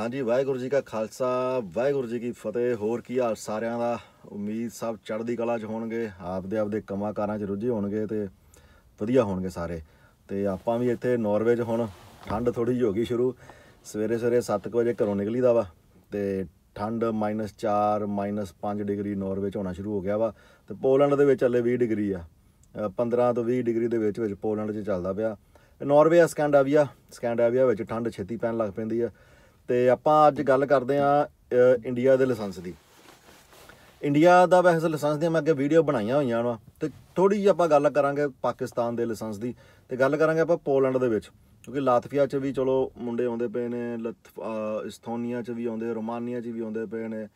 ਹਾਂਜੀ ਵਾਹਿਗੁਰੂ ਜੀ ਕਾ ਖਾਲਸਾ ਵਾਹਿਗੁਰੂ ਜੀ ਕੀ ਫਤਿਹ ਹੋਰ ਕੀ ਹਾਲ ਸਾਰਿਆਂ ਦਾ ਉਮੀਦ ਸਭ ਚੜ੍ਹਦੀ ਕਲਾ 'ਚ ਹੋਣਗੇ ਆਪਦੇ ਆਪਦੇ ਕਮਾਕਾਰਾਂ ਕਾਰਾਂ 'ਚ ਰੁੱਝੇ ਹੋਣਗੇ ਤੇ ਵਧੀਆ ਹੋਣਗੇ ਸਾਰੇ ਤੇ ਆਪਾਂ ਵੀ ਇੱਥੇ ਨਾਰਵੇ 'ਚ ਹੁਣ ਠੰਡ ਥੋੜੀ ਜਿਹੀ ਹੋ ਗਈ ਸ਼ੁਰੂ ਸਵੇਰੇ ਸਵੇਰੇ 7:00 ਵਜੇ ਘਰੋਂ ਨਿਕਲੀਦਾ ਵਾ ਤੇ ਠੰਡ -4 -5 ਡਿਗਰੀ ਨਾਰਵੇ 'ਚ ਹੋਣਾ ਸ਼ੁਰੂ ਹੋ ਗਿਆ ਵਾ ਤੇ ਪੋਲੈਂਡ ਦੇ ਵਿੱਚ ਹਲੇ 20 ਡਿਗਰੀ ਆ 15 ਤੋਂ 20 ਡਿਗਰੀ ਦੇ ਵਿੱਚ ਵਿੱਚ ਪੋਲੈਂਡ 'ਚ ਚੱਲਦਾ ਪਿਆ ਨਾਰਵੇ ਆ ਸਕੈਂਡਾਵੀਆ ਸਕੈਂਡਾਵੀਆ ਵਿੱਚ ਠੰਡ ਛੇਤੀ ਪੈਣ ਲੱਗ ਪੈਂਦੀ ਆ ਤੇ ਆਪਾਂ ਅੱਜ ਗੱਲ ਕਰਦੇ ਆ ਇੰਡੀਆ ਦੇ ਲਾਇਸੈਂਸ ਦੀ ਇੰਡੀਆ ਦਾ ਵੈਸੇ ਲਾਇਸੈਂਸ ਦੀ ਮੈਂ ਅੱਗੇ ਵੀਡੀਓ ਬਣਾਈਆਂ ਹੋਈਆਂ ਵਾ ਤੇ ਥੋੜੀ ਜਿਹੀ ਆਪਾਂ ਗੱਲ ਕਰਾਂਗੇ ਪਾਕਿਸਤਾਨ ਦੇ ਲਾਇਸੈਂਸ ਦੀ ਤੇ ਗੱਲ ਕਰਾਂਗੇ ਆਪਾਂ ਪੋਲੈਂਡ ਦੇ ਵਿੱਚ ਕਿਉਂਕਿ ਲਾਤਵੀਆ 'ਚ ਵੀ ਚਲੋ ਮੁੰਡੇ ਆਉਂਦੇ ਪਏ ਨੇ ਇਸਥੋਨੀਆ 'ਚ ਵੀ ਆਉਂਦੇ ਰੋਮਾਨੀਆ 'ਚ ਵੀ ਆਉਂਦੇ ਪਏ ਨੇ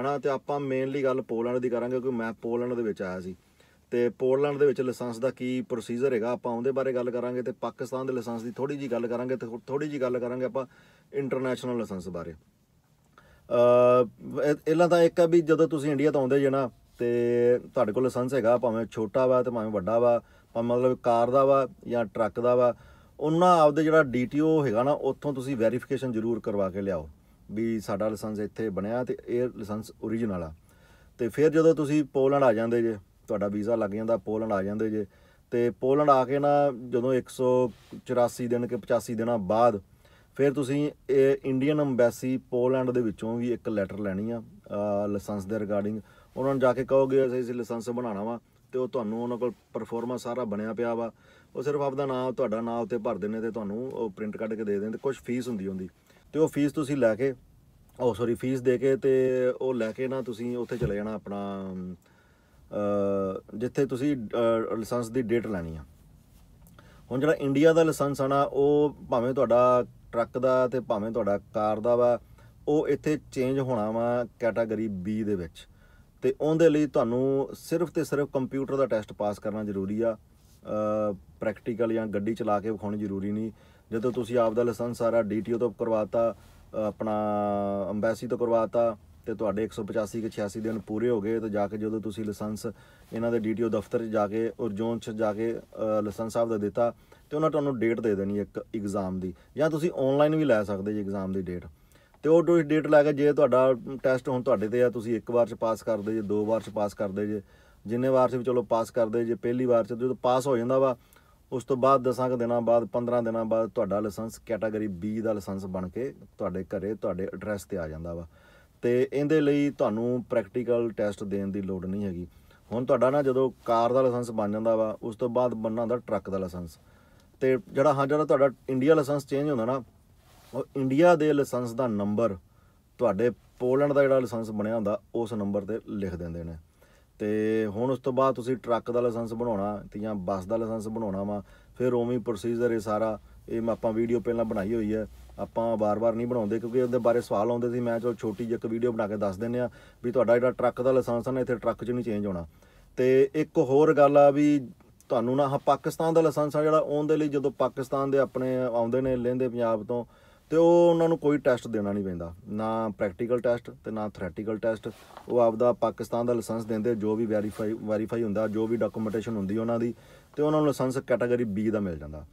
ਹਨਾ ਤੇ ਆਪਾਂ ਮੇਨਲੀ ਗੱਲ ਪੋਲੈਂਡ ਦੀ ਕਰਾਂਗੇ ਕਿਉਂਕਿ ਮੈਂ ਪੋਲੈਂਡ ਦੇ ਵਿੱਚ ਆਇਆ ਸੀ ਤੇ ਪੋਲੈਂਡ ਦੇ ਵਿੱਚ ਲਾਇਸੈਂਸ ਦਾ ਕੀ ਪ੍ਰੋਸੀਜਰ ਹੈਗਾ ਆਪਾਂ ਉਹਦੇ ਬਾਰੇ ਗੱਲ ਕਰਾਂਗੇ ਤੇ ਪਾਕਿਸਤਾਨ ਦੇ ਲਾਇਸੈਂਸ ਦੀ ਥੋੜੀ ਜੀ ਗੱਲ ਕਰਾਂਗੇ ਤੇ ਥੋੜੀ ਜੀ ਗੱਲ ਕਰਾਂਗੇ ਆਪਾਂ ਇੰਟਰਨੈਸ਼ਨਲ ਲਾਇਸੈਂਸ ਬਾਰੇ ਅ ਇਹਨਾਂ ਦਾ ਇੱਕ ਆ ਵੀ ਜਦੋਂ ਤੁਸੀਂ ਇੰਡੀਆ ਤੋਂ ਆਉਂਦੇ ਜੇ ਨਾ ਤੇ ਤੁਹਾਡੇ ਕੋਲ ਲਾਇਸੈਂਸ ਹੈਗਾ ਭਾਵੇਂ ਛੋਟਾ ਵਾ ਤੇ ਭਾਵੇਂ ਵੱਡਾ ਵਾ ਭਾਵੇਂ ਮਤਲਬ ਕਾਰ ਦਾ ਵਾ ਜਾਂ ਟਰੱਕ ਦਾ ਵਾ ਉਹਨਾਂ ਆਪਦੇ ਜਿਹੜਾ ਡੀਟੀਓ ਹੈਗਾ ਨਾ ਉੱਥੋਂ ਤੁਸੀਂ ਵੈਰੀਫਿਕੇਸ਼ਨ ਜ਼ਰੂਰ ਕਰਵਾ ਕੇ ਲਿਆਓ ਵੀ ਸਾਡਾ ਲਾਇਸੈਂਸ ਇੱਥੇ ਬਣਿਆ ਤੇ ਇਹ ਲਾਇਸੈਂਸ origignal ਆ ਤੇ ਫਿਰ ਜਦੋਂ ਤੁਸੀਂ ਪੋਲੈਂਡ ਆ ਜਾਂਦੇ ਜੇ ਤੁਹਾਡਾ ਵੀਜ਼ਾ ਲੱਗ ਜਾਂਦਾ ਪੋਲੈਂਡ ਆ ਜਾਂਦੇ ਜੇ ਤੇ ਪੋਲੈਂਡ ਆ ਕੇ ਨਾ ਜਦੋਂ 184 ਦਿਨ ਕੇ 85 ਦਿਨਾਂ ਬਾਅਦ ਫਿਰ ਤੁਸੀਂ ਇਹ ਇੰਡੀਅਨ ਐਮਬੈਸੀ ਪੋਲੈਂਡ ਦੇ ਵਿੱਚੋਂ ਵੀ ਇੱਕ ਲੈਟਰ ਲੈਣੀ ਆ ਲਾਇਸੈਂਸ ਦੇ ਰਿਗਾਰਡਿੰਗ ਉਹਨਾਂ ਨੂੰ ਜਾ ਕੇ ਕਹੋਗੇ ਅਸੀਂ ਲਾਇਸੈਂਸ ਬਣਾਉਣਾ ਵਾ ਤੇ ਉਹ ਤੁਹਾਨੂੰ ਉਹਨਾਂ ਕੋਲ ਪਰਫਾਰਮਾ ਸਾਰਾ ਬਣਿਆ ਪਿਆ ਵਾ ਉਹ ਸਿਰਫ ਆਪਦਾ ਨਾਮ ਤੁਹਾਡਾ ਨਾਮ ਉੱਤੇ ਭਰ ਦੇਣੇ ਤੇ ਤੁਹਾਨੂੰ ਉਹ ਪ੍ਰਿੰਟ ਕੱਢ ਕੇ ਦੇ ਦਿੰਦੇ ਕੁਝ ਫੀਸ ਹੁੰਦੀ ਹੁੰਦੀ ਤੇ ਉਹ ਫੀਸ ਤੁਸੀਂ ਲੈ ਕੇ ਉਹ ਸੌਰੀ ਫੀਸ ਦੇ ਕੇ ਤੇ ਉਹ ਲੈ ਕੇ ਨਾ ਤੁਸੀਂ ਉੱਥੇ ਚਲੇ ਜਾਣਾ ਆਪਣਾ ਜਿੱਥੇ ਤੁਸੀਂ ਲਾਇਸੈਂਸ ਦੀ ਡੇਟ ਲੈਣੀ ਆ ਹੁਣ ਜਿਹੜਾ ਇੰਡੀਆ ਦਾ ਲਾਇਸੈਂਸ ਆਣਾ ਉਹ ਭਾਵੇਂ ਤੁਹਾਡਾ ਟਰੱਕ ਦਾ ਤੇ ਭਾਵੇਂ ਤੁਹਾਡਾ ਕਾਰ ਦਾ ਵਾ ਉਹ ਇੱਥੇ ਚੇਂਜ ਹੋਣਾ ਵਾ ਕੈਟਾਗਰੀ B ਦੇ ਵਿੱਚ ਤੇ ਉਹਦੇ ਲਈ ਤੁਹਾਨੂੰ ਸਿਰਫ ਤੇ ਸਿਰਫ ਕੰਪਿਊਟਰ ਦਾ ਟੈਸਟ ਪਾਸ ਕਰਨਾ ਜ਼ਰੂਰੀ ਆ ਪ੍ਰੈਕਟੀਕਲ ਜਾਂ ਗੱਡੀ ਚਲਾ ਕੇ ਵਿਖਾਉਣੀ ਜ਼ਰੂਰੀ ਨਹੀਂ ਜਦੋਂ ਤੁਸੀਂ ਆਪ ਦਾ ਲਾਇਸੈਂਸ ਸਾਰਾ ਡੀਟੀਓ ਤੋਂ ਕਰਵਾਤਾ ਆਪਣਾ ਐਮਬੈਸੀ ਤੋਂ ਕਰਵਾਤਾ ਤੇ ਤੁਹਾਡੇ 185 ਕੇ 86 ਦਿਨ ਪੂਰੇ ਹੋ ਗਏ ਤੇ ਜਾ ਕੇ ਜਦੋਂ ਤੁਸੀਂ ਲਾਇਸੈਂਸ ਇਹਨਾਂ ਦੇ ਡੀਟੀਓ ਦਫ਼ਤਰ 'ਚ ਜਾ ਕੇ ਔਰ ਜ਼ੋਨ 'ਚ ਜਾ ਕੇ ਲਾਇਸੈਂਸ ਸਾਹਿਬ ਦਾ ਦਿੱਤਾ ਤੇ ਉਹਨਾਂ ਤੁਹਾਨੂੰ ਡੇਟ ਦੇ ਦੇਣੀ ਇੱਕ ਐਗਜ਼ਾਮ ਦੀ ਜਾਂ ਤੁਸੀਂ ਆਨਲਾਈਨ ਵੀ ਲੈ ਸਕਦੇ ਜੀ ਐਗਜ਼ਾਮ ਦੀ ਡੇਟ ਤੇ ਉਹ ਤੁਸੀਂ ਡੇਟ ਲੈ ਕੇ ਜੇ ਤੁਹਾਡਾ ਟੈਸਟ ਹੁਣ ਤੁਹਾਡੇ ਤੇ ਆ ਤੁਸੀਂ ਇੱਕ ਵਾਰ 'ਚ ਪਾਸ ਕਰਦੇ ਜੇ ਦੋ ਵਾਰ 'ਚ ਪਾਸ ਕਰਦੇ ਜੇ ਜਿੰਨੇ ਵਾਰ 'ਚ ਵੀ ਚਲੋ ਪਾਸ ਕਰਦੇ ਜੇ ਪਹਿਲੀ ਵਾਰ 'ਚ ਜਦੋਂ ਪਾਸ ਹੋ ਜਾਂਦਾ ਵਾ ਉਸ ਤੋਂ ਬਾਅਦ ਦਸਾਂ ਕ ਦਿਨਾਂ ਬਾਅਦ 15 ਦਿਨਾਂ ਬਾਅਦ ਤੁਹਾਡਾ ਲਾਇਸੈਂਸ ਕੈਟਾਗਰੀ B ਦਾ ਲਾਇਸੈਂਸ ਬਣ ਕੇ ਤੁਹਾਡੇ ਘਰੇ ਤੁਹਾਡੇ ਐਡਰੈਸ ਤੇ ਆ ਜਾਂਦਾ ਵਾ ਤੇ ਇਹਦੇ ਲਈ ਤੁਹਾਨੂੰ ਪ੍ਰੈਕਟੀਕਲ ਟੈਸਟ ਦੇਣ ਦੀ ਲੋੜ ਨਹੀਂ ਹੈਗੀ ਹੁਣ ਤੁਹਾਡਾ ਨਾ ਜਦੋਂ ਕਾਰ ਦਾ ਲਾਇਸੈਂਸ ਬਣ ਜਾਂਦਾ ਵਾ ਉਸ ਤੋਂ ਬਾਅਦ ਬੰਨਾਂ ਹੁੰਦਾ ਟਰੱਕ ਦਾ ਲਾਇਸੈਂਸ ਤੇ ਜਿਹੜਾ ਹਾਂ ਜਿਹੜਾ ਤੁਹਾਡਾ ਇੰਡੀਆ ਲਾਇਸੈਂਸ ਚੇਂਜ ਹੁੰਦਾ ਨਾ ਉਹ ਇੰਡੀਆ ਦੇ ਲਾਇਸੈਂਸ ਦਾ ਨੰਬਰ ਤੁਹਾਡੇ ਪੋਲੈਂਡ ਦਾ ਜਿਹੜਾ ਲਾਇਸੈਂਸ ਬਣਿਆ ਹੁੰਦਾ ਉਸ ਨੰਬਰ ਤੇ ਲਿਖ ਦਿੰਦੇ ਨੇ ਤੇ ਹੁਣ ਉਸ ਤੋਂ ਬਾਅਦ ਤੁਸੀਂ ਟਰੱਕ ਦਾ ਲਾਇਸੈਂਸ ਬਣਾਉਣਾ ਤੇ ਜਾਂ ਬੱਸ ਦਾ ਲਾਇਸੈਂਸ ਬਣਾਉਣਾ ਵਾ ਫਿਰ ਉਵੇਂ ਪ੍ਰੋਸੀਜਰ ਇਹ ਸਾਰਾ ਇਹ ਆਪਾਂ ਵੀਡੀਓ ਪਹਿਲਾਂ ਬਣਾਈ ਹੋਈ ਹੈ ਆਪਾਂ ਬਾਰ-ਬਾਰ ਨਹੀਂ ਬਣਾਉਂਦੇ ਕਿਉਂਕਿ ਉਹਦੇ ਬਾਰੇ ਸਵਾਲ ਆਉਂਦੇ ਸੀ ਮੈਂ ਚਲ ਛੋਟੀ ਜਿਹੀ ਇੱਕ ਵੀਡੀਓ ਬਣਾ ਕੇ ਦੱਸ ਦਿੰਨੇ ਆ ਵੀ ਤੁਹਾਡਾ ਜਿਹੜਾ ਟਰੱਕ ਦਾ ਲਾਇਸੈਂਸ ਹੈ ਇੱਥੇ ਟਰੱਕ 'ਚ ਨਹੀਂ ਚੇਂਜ ਹੋਣਾ ਤੇ ਇੱਕ ਹੋਰ ਗੱਲ ਆ ਵੀ ਤੁਹਾਨੂੰ ਨਾ ਪਾਕਿਸਤਾਨ ਦਾ ਲਾਇਸੈਂਸ ਆ ਜਿਹੜਾ ਆਉਣ ਦੇ ਲਈ ਜਦੋਂ ਪਾਕਿਸਤਾਨ ਦੇ ਆਪਣੇ ਆਉਂਦੇ ਨੇ ਲੈਂਦੇ ਪੰਜਾਬ ਤੋਂ ਤੇ ਉਹ ਉਹਨਾਂ ਨੂੰ ਕੋਈ ਟੈਸਟ ਦੇਣਾ ਨਹੀਂ ਪੈਂਦਾ ਨਾ ਪ੍ਰੈਕਟੀਕਲ ਟੈਸਟ ਤੇ ਨਾ ਥਿਓਰੀਟੀਕਲ ਟੈਸਟ ਉਹ ਆਪਦਾ ਪਾਕਿਸਤਾਨ ਦਾ ਲਾਇਸੈਂਸ ਦਿੰਦੇ ਜੋ ਵੀ ਵੈਰੀਫਾਈ ਵੈਰੀਫਾਈ ਹੁੰਦਾ ਜੋ ਵੀ ਡਾਕੂਮੈਂਟੇਸ਼ਨ ਹੁੰਦੀ ਉਹਨਾਂ ਦੀ ਤੇ ਉਹਨਾਂ ਨੂੰ ਲਾਇਸੈਂਸ ਕੈਟਾਗਰੀ B ਦਾ ਮਿਲ ਜਾਂਦਾ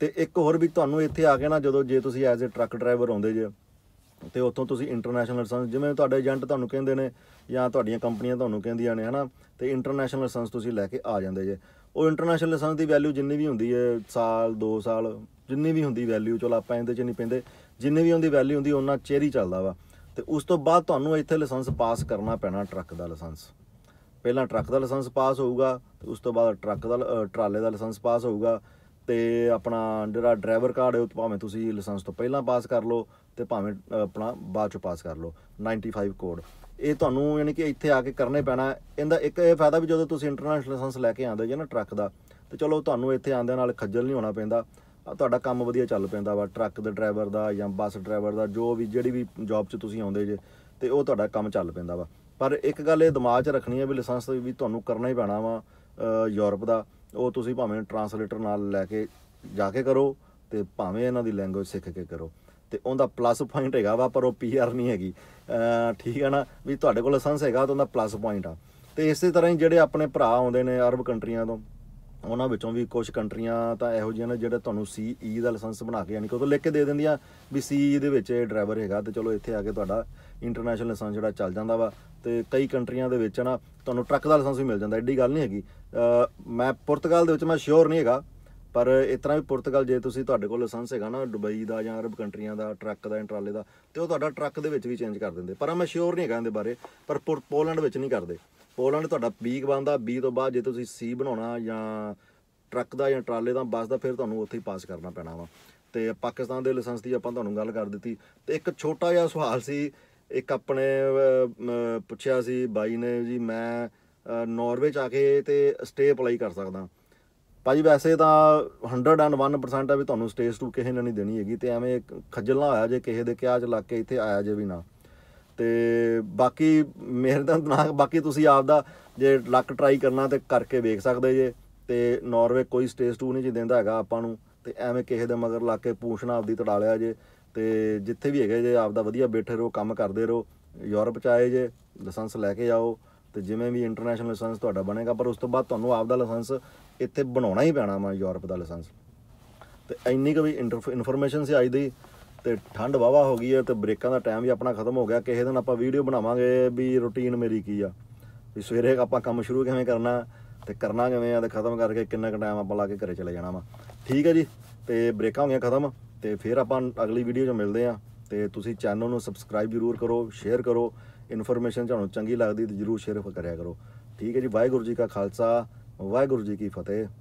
ਤੇ ਇੱਕ ਹੋਰ ਵੀ ਤੁਹਾਨੂੰ ਇੱਥੇ ਆ ਕੇ ਨਾ ਜਦੋਂ ਜੇ ਤੁਸੀਂ ਐਜ਼ ਅ ਟਰੱਕ ਡਰਾਈਵਰ ਆਉਂਦੇ ਜੇ ਤੇ ਉੱਥੋਂ ਤੁਸੀਂ ਇੰਟਰਨੈਸ਼ਨਲ ਲਾਇਸੈਂਸ ਜਿਵੇਂ ਤੁਹਾਡੇ ਏਜੰਟ ਤੁਹਾਨੂੰ ਕਹਿੰਦੇ ਨੇ ਜਾਂ ਤੁਹਾਡੀਆਂ ਕੰਪਨੀਆਂ ਤੁਹਾਨੂੰ ਕਹਿੰਦੀਆਂ ਨੇ ਹਨਾ ਤੇ ਇੰਟਰਨੈਸ਼ਨਲ ਲਾਇਸੈਂਸ ਤੁਸੀਂ ਲੈ ਕੇ ਆ ਜਾਂਦੇ ਜੇ ਉਹ ਇੰਟਰਨੈਸ਼ਨਲ ਲਾਇਸੈਂਸ ਦੀ ਵੈਲਿਊ ਜਿੰਨੀ ਵੀ ਹੁੰਦੀ ਹੈ ਸਾਲ 2 ਸਾਲ ਜਿੰਨੀ ਵੀ ਹੁੰਦੀ ਵੈਲਿਊ ਚਲ ਆਪਾਂ ਇਹਦੇ 'ਚ ਨਹੀਂ ਪੈਂਦੇ ਜਿੰਨੀ ਵੀ ਉਹਦੀ ਵੈਲਿਊ ਹੁੰਦੀ ਉਹਨਾਂ ਚੇਰੀ ਚੱਲਦਾ ਵਾ ਤੇ ਉਸ ਤੋਂ ਬਾਅਦ ਤੁਹਾਨੂੰ ਇੱਥੇ ਲਾਇਸੈਂਸ ਪਾਸ ਕਰਨਾ ਪੈਣਾ ਟਰੱਕ ਦਾ ਲਾਇਸੈਂਸ ਪਹਿਲਾਂ ਟਰੱਕ ਦਾ ਲਾਇਸੈਂਸ ਪਾਸ ਹੋਊਗਾ ਤੇ ਉਸ ਤੋਂ ਬਾਅਦ ਟਰੱਕ ਦਾ ਟਰਾਲੇ ਦਾ ਲਾਇਸੈਂਸ ਪਾਸ ਹੋਊਗਾ ਤੇ ਆਪਣਾ ਜਿਹੜਾ ਡਰਾਈਵਰ ਕਾਰਡ ਹੈ ਉਹ ਭਾਵੇਂ ਤੁਸੀਂ ਲਾਇਸੈਂਸ ਤੋਂ ਪਹਿਲਾਂ ਪਾਸ ਕਰ ਲਓ ਤੇ ਭਾਵੇਂ ਆਪਣਾ ਬਾਅਦ ਚ ਪਾਸ ਕਰ ਲਓ 95 ਕੋਡ ਇਹ ਤੁਹਾਨੂੰ ਯਾਨੀ ਕਿ ਇੱਥੇ ਆ ਕੇ ਕਰਨੇ ਪੈਣਾ ਇਹਦਾ ਇੱਕ ਇਹ ਫਾਇਦਾ ਵੀ ਜਦੋਂ ਤੁਸੀਂ ਇੰਟਰਨੈਸ਼ਨਲ ਲਾਇਸੈਂਸ ਲੈ ਕੇ ਆਉਂਦੇ ਜੇ ਨਾ ਟਰੱਕ ਦਾ ਤੇ ਚਲੋ ਤੁਹਾਨੂੰ ਇੱਥੇ ਆਂਦਿਆਂ ਨਾਲ ਖੱਜਲ ਨਹੀਂ ਹੋਣਾ ਪੈਂਦਾ ਤੁਹਾਡਾ ਕੰਮ ਵਧੀਆ ਚੱਲ ਪੈਂਦਾ ਵਾ ਟਰੱਕ ਦੇ ਡਰਾਈਵਰ ਦਾ ਜਾਂ ਬੱਸ ਡਰਾਈਵਰ ਦਾ ਜੋ ਵੀ ਜਿਹੜੀ ਵੀ ਜੌਬ 'ਚ ਤੁਸੀਂ ਆਉਂਦੇ ਜੇ ਤੇ ਉਹ ਤੁਹਾਡਾ ਕੰਮ ਚੱਲ ਪੈਂਦਾ ਵਾ ਪਰ ਇੱਕ ਗੱਲ ਇਹ ਦਿਮਾਗ 'ਚ ਰੱਖਣੀ ਹੈ ਵੀ ਲਾਇਸੈਂਸ ਵੀ ਤੁਹਾਨੂੰ ਕਰਨਾ ਹੀ ਪੈਣਾ ਵਾ ਯੂਰਪ ਦਾ ਉਹ ਤੁਸੀਂ ਭਾਵੇਂ ਟਰਾਂਸਲੇਟਰ ਨਾਲ ਲੈ ਕੇ ਜਾ ਕੇ ਕਰੋ ਤੇ ਭਾਵੇਂ ਇਹਨਾਂ ਦੀ ਲੈਂਗੁਏਜ ਸਿੱਖ ਕੇ ਕਰੋ ਤੇ ਉਹਦਾ ਪਲੱਸ ਪੁਆਇੰਟ ਹੈਗਾ ਵਾ ਪਰ ਉਹ ਪੀਆਰ ਨਹੀਂ ਹੈਗੀ ਠੀਕ ਹੈ ਨਾ ਵੀ ਤੁਹਾਡੇ ਕੋਲ ਲਾਇਸੈਂਸ ਹੈਗਾ ਤਾਂ ਉਹਦਾ ਪਲੱਸ ਪੁਆਇੰਟ ਆ ਤੇ ਇਸੇ ਤਰ੍ਹਾਂ ਹੀ ਜਿਹੜੇ ਆਪਣੇ ਭਰਾ ਆਉਂਦੇ ਨੇ ਅਰਬ ਕੰਟਰੀਆਂ ਤੋਂ ਉਹਨਾਂ ਵਿੱਚੋਂ ਵੀ ਕੁਝ ਕੰਟਰੀਆਂ ਤਾਂ ਇਹੋ ਜਿਹੀਆਂ ਨੇ ਜਿਹੜੇ ਤੁਹਾਨੂੰ ਸੀਈ e ਦਾ ਲਾਇਸੈਂਸ ਬਣਾ ਕੇ ਯਾਨੀ ਕਿ ਉਹ ਲਿਖ ਕੇ ਦੇ ਦਿੰਦੀਆਂ ਵੀ ਸੀਈ e ਦੇ ਵਿੱਚ ਇਹ ਡਰਾਈਵਰ ਹੈਗਾ ਤੇ ਚਲੋ ਇੱਥੇ ਆ ਕੇ ਤੁਹਾਡਾ ਇੰਟਰਨੈਸ਼ਨਲ ਲਾਇਸੈਂਸ ਜਿਹੜਾ ਚੱਲ ਜਾਂਦਾ ਵਾ ਤੇ ਕਈ ਕੰਟਰੀਆਂ ਦੇ ਵਿੱਚ ਨਾ ਤੁਹਾਨੂੰ ਟਰੱਕ ਦਾ ਲਾਇਸੈਂਸ ਵੀ ਮਿਲ ਜਾਂਦਾ ਐਡੀ ਗੱਲ ਨਹੀਂ ਹੈਗੀ ਮੈਂ ਪੁਰਤਗਾਲ ਦੇ ਵਿੱਚ ਮੈਂ ਸ਼ੋਰ ਨਹੀਂ ਹੈਗਾ ਪਰ ਇਤਨਾ ਵੀ ਪੁਰਤਗਾਲ ਜੇ ਤੁਸੀਂ ਤੁਹਾਡੇ ਕੋਲ ਲਾਇਸੈਂਸ ਹੈਗਾ ਨਾ ਦੁਬਈ ਦਾ ਜਾਂ ਅਰਬ ਕੰਟਰੀਆਂ ਦਾ ਟਰੱਕ ਦਾ ਇੰਟਰਾਲੇ ਦਾ ਤੇ ਉਹ ਤੁਹਾਡਾ ਟਰੱਕ ਦੇ ਵਿੱਚ ਵੀ ਚੇਂਜ ਕਰ ਦਿੰਦੇ ਪਰ ਮੈਂ ਸ਼ੋਰ ਨਹੀਂ ਹੈਗਾ ਇਹਦੇ ਬਾਰੇ ਪਰ ਪੋਲੈਂਡ ਵਿੱਚ ਨਹੀਂ ਕਰਦੇ ਪੋਲੈਂਡ ਤੁਹਾਡਾ ਬੀ ਬੰਦਾ ਬੀ ਤੋਂ ਬਾਅਦ ਜੇ ਤੁਸੀਂ ਸੀ ਬਣਾਉਣਾ ਜਾਂ ਟਰੱਕ ਦਾ ਜਾਂ ਟਰਾਲੇ ਦਾ ਬੱਸ ਦਾ ਫਿਰ ਤੁਹਾਨੂੰ ਉੱਥੇ ਹੀ ਪਾਸ ਕਰਨਾ ਪੈਣਾ ਵਾ ਤੇ ਪਾਕਿਸਤਾਨ ਦੇ ਲਾਇਸੈਂਸ ਦੀ ਆਪਾਂ ਤੁਹਾਨੂੰ ਗੱਲ ਕਰ ਦਿੱਤੀ ਤੇ ਇੱਕ ਛੋਟਾ ਜਿਹਾ ਸਵਾਲ ਸੀ ਇੱਕ ਆਪਣੇ ਪੁੱਛਿਆ ਸੀ ਬਾਈ ਨੇ ਜੀ ਮੈਂ ਨਾਰਵੇ ਚ ਆ ਕੇ ਤੇ ਸਟੇ ਅਪਲਾਈ ਕਰ ਸਕਦਾ ਭਾਜੀ ਵੈਸੇ ਤਾਂ 101% ਆ ਵੀ ਤੁਹਾਨੂੰ ਸਟੇਜ ਟੂ ਕਿਸੇ ਨੇ ਨਹੀਂ ਦੇਣੀ ਹੈਗੀ ਤੇ ਐਵੇਂ ਖੱਜਲ ਨਾ ਹੋਇਆ ਜੇ ਕਿਸੇ ਦੇ ਕਿਹਾ ਚ ਲੱਗ ਕੇ ਇੱਥੇ ਆਇਆ ਜੇ ਵੀ ਨਾ ਤੇ ਬਾਕੀ ਮੇਰੇ ਦਾ ਦਿਮਾਗ ਬਾਕੀ ਤੁਸੀਂ ਆਪ ਦਾ ਜੇ ਲੱਕ ਟਰਾਈ ਕਰਨਾ ਤੇ ਕਰਕੇ ਵੇਖ ਸਕਦੇ ਜੇ ਤੇ ਨਾਰਵੇ ਕੋਈ ਸਟੇਜ 2 ਨਹੀਂ ਜੀ ਦਿੰਦਾ ਹੈਗਾ ਆਪਾਂ ਨੂੰ ਤੇ ਐਵੇਂ ਕਿਸੇ ਦੇ ਮਗਰ ਲਾ ਕੇ ਪੂਛਣਾ ਆਪਦੀ ਤੜਾ ਲਿਆ ਜੇ ਤੇ ਜਿੱਥੇ ਵੀ ਹੈਗੇ ਜੇ ਆਪ ਦਾ ਵਧੀਆ ਬੈਠੇ ਰਹੋ ਕੰਮ ਕਰਦੇ ਰਹੋ ਯੂਰਪ ਚ ਆਏ ਜੇ ਲਾਇਸੈਂਸ ਲੈ ਕੇ ਆਓ ਤੇ ਜਿਵੇਂ ਵੀ ਇੰਟਰਨੈਸ਼ਨਲ ਲਾਇਸੈਂਸ ਤੁਹਾਡਾ ਬਣੇਗਾ ਪਰ ਉਸ ਤੋਂ ਬਾਅਦ ਤੁਹਾਨੂੰ ਆਪ ਦਾ ਲਾਇਸੈਂਸ ਇੱਥੇ ਬਣਾਉਣਾ ਹੀ ਪੈਣਾ ਵਾ ਯੂਰਪ ਦਾ ਲਾਇਸੈਂਸ ਤੇ ਇੰਨੀ ਕੁ ਵੀ ਇਨਫੋਰਮੇਸ਼ਨ ਸੀ ਅੱਜ ਦੀ ਤੇ ਠੰਡ ਵਾਵਾ ਹੋ ਗਈ ਹੈ ਤੇ ਬ੍ਰੇਕਾਂ ਦਾ ਟਾਈਮ ਵੀ ਆਪਣਾ ਖਤਮ ਹੋ ਗਿਆ ਕਿਸੇ ਦਿਨ ਆਪਾਂ ਵੀਡੀਓ ਬਣਾਵਾਂਗੇ ਵੀ ਰੁਟੀਨ ਮੇਰੀ ਕੀ ਆ ਵੀ ਸਵੇਰੇ ਆਪਾਂ ਕੰਮ ਸ਼ੁਰੂ ਕਿਵੇਂ ਕਰਨਾ ਤੇ ਕਰਨਾ ਕਿਵੇਂ ਆ ਤੇ ਖਤਮ ਕਰਕੇ ਕਿੰਨਾ ਕੁ ਟਾਈਮ ਆਪਾਂ ਲਾ ਕੇ ਘਰੇ ਚਲੇ ਜਾਣਾ ਵਾ ਠੀਕ ਹੈ ਜੀ ਤੇ ਬ੍ਰੇਕਾਂ ਹੋ ਗਈਆਂ ਖਤਮ ਤੇ ਫਿਰ ਆਪਾਂ ਅਗਲੀ ਵੀਡੀਓ 'ਚ ਮਿਲਦੇ ਆ ਤੇ ਤੁਸੀਂ ਚੈਨਲ ਨੂੰ ਸਬਸਕ੍ਰਾਈਬ ਜ਼ਰੂਰ ਕਰੋ ਸ਼ੇਅਰ ਕਰੋ ਇਨਫੋਰਮੇਸ਼ਨ ਤੁਹਾਨੂੰ ਚੰਗੀ ਲੱਗਦੀ ਤੇ ਜ਼ਰੂਰ ਸ਼ੇਅਰ ਕਰਿਆ ਕਰੋ ਠੀਕ ਹੈ ਜੀ ਵਾਹਿਗੁਰੂ ਜੀ ਕਾ ਖਾਲਸਾ ਵਾਹਿਗੁਰੂ ਜੀ ਕੀ ਫਤਿਹ